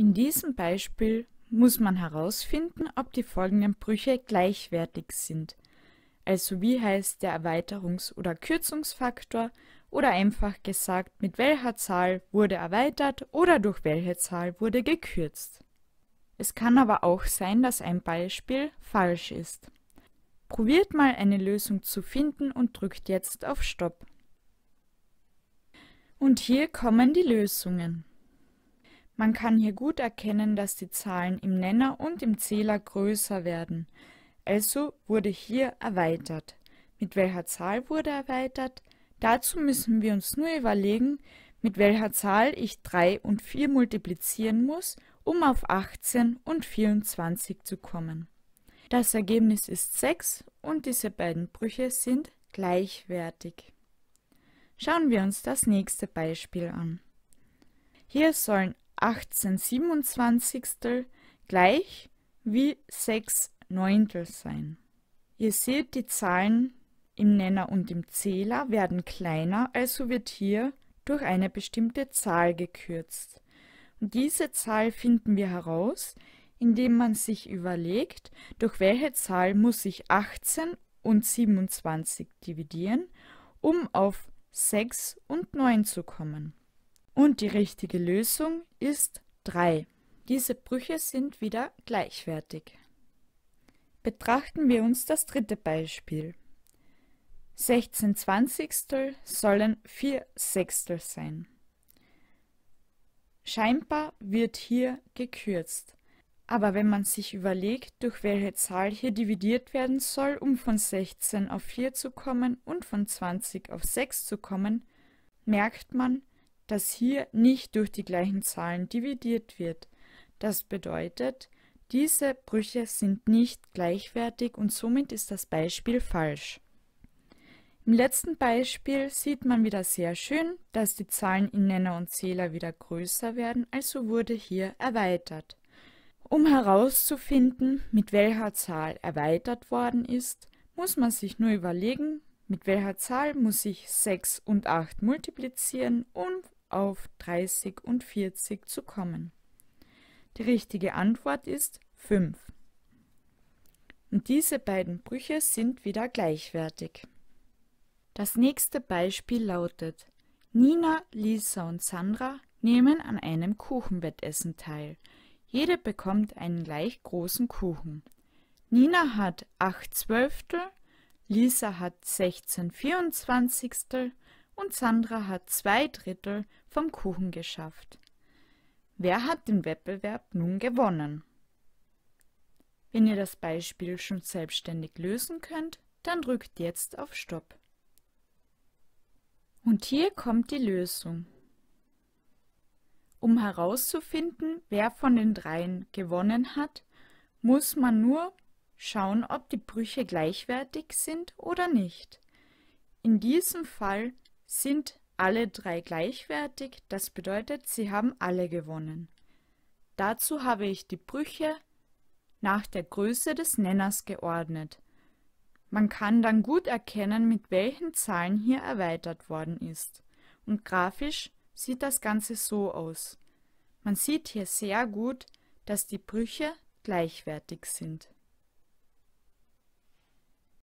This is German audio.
In diesem Beispiel muss man herausfinden, ob die folgenden Brüche gleichwertig sind, also wie heißt der Erweiterungs- oder Kürzungsfaktor oder einfach gesagt, mit welcher Zahl wurde erweitert oder durch welche Zahl wurde gekürzt. Es kann aber auch sein, dass ein Beispiel falsch ist. Probiert mal eine Lösung zu finden und drückt jetzt auf Stopp. Und hier kommen die Lösungen. Man kann hier gut erkennen, dass die Zahlen im Nenner und im Zähler größer werden. Also wurde hier erweitert. Mit welcher Zahl wurde erweitert? Dazu müssen wir uns nur überlegen, mit welcher Zahl ich 3 und 4 multiplizieren muss, um auf 18 und 24 zu kommen. Das Ergebnis ist 6 und diese beiden Brüche sind gleichwertig. Schauen wir uns das nächste Beispiel an. Hier sollen 1827 gleich wie 6 Neuntel sein. Ihr seht, die Zahlen im Nenner und im Zähler werden kleiner, also wird hier durch eine bestimmte Zahl gekürzt. Und diese Zahl finden wir heraus, indem man sich überlegt, durch welche Zahl muss ich 18 und 27 dividieren, um auf 6 und 9 zu kommen. Und die richtige Lösung ist 3. Diese Brüche sind wieder gleichwertig. Betrachten wir uns das dritte Beispiel. 16 Zwanzigstel sollen 4 Sechstel sein. Scheinbar wird hier gekürzt. Aber wenn man sich überlegt, durch welche Zahl hier dividiert werden soll, um von 16 auf 4 zu kommen und von 20 auf 6 zu kommen, merkt man, dass hier nicht durch die gleichen Zahlen dividiert wird. Das bedeutet, diese Brüche sind nicht gleichwertig und somit ist das Beispiel falsch. Im letzten Beispiel sieht man wieder sehr schön, dass die Zahlen in Nenner und Zähler wieder größer werden, also wurde hier erweitert. Um herauszufinden, mit welcher Zahl erweitert worden ist, muss man sich nur überlegen, mit welcher Zahl muss ich 6 und 8 multiplizieren und auf 30 und 40 zu kommen? Die richtige Antwort ist 5. Und diese beiden Brüche sind wieder gleichwertig. Das nächste Beispiel lautet, Nina, Lisa und Sandra nehmen an einem Kuchenwettessen teil. Jede bekommt einen gleich großen Kuchen. Nina hat 8 Zwölftel, Lisa hat 16 Vierundzwanzigstel, und Sandra hat zwei Drittel vom Kuchen geschafft. Wer hat den Wettbewerb nun gewonnen? Wenn ihr das Beispiel schon selbstständig lösen könnt, dann drückt jetzt auf Stopp. Und hier kommt die Lösung. Um herauszufinden, wer von den dreien gewonnen hat, muss man nur schauen, ob die Brüche gleichwertig sind oder nicht. In diesem Fall sind alle drei gleichwertig, das bedeutet, sie haben alle gewonnen. Dazu habe ich die Brüche nach der Größe des Nenners geordnet. Man kann dann gut erkennen, mit welchen Zahlen hier erweitert worden ist. Und grafisch sieht das Ganze so aus. Man sieht hier sehr gut, dass die Brüche gleichwertig sind.